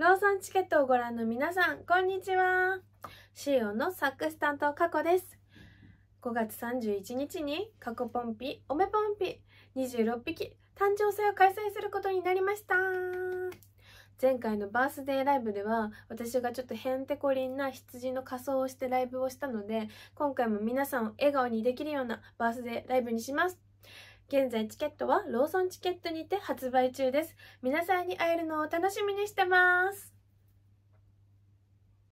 ローソンチケットをご覧の皆さん、こんにちは。シオのサックス担当過去です。5月31日に過去ポンピ、オメポンピ26匹誕生祭を開催することになりました。前回のバースデーライブでは私がちょっとヘンテコりんな羊の仮装をしてライブをしたので今回も皆さんを笑顔にできるようなバースデーライブにします現在チケットはローソンチケットにて発売中です。皆さんに会えるのを楽しみにしてます。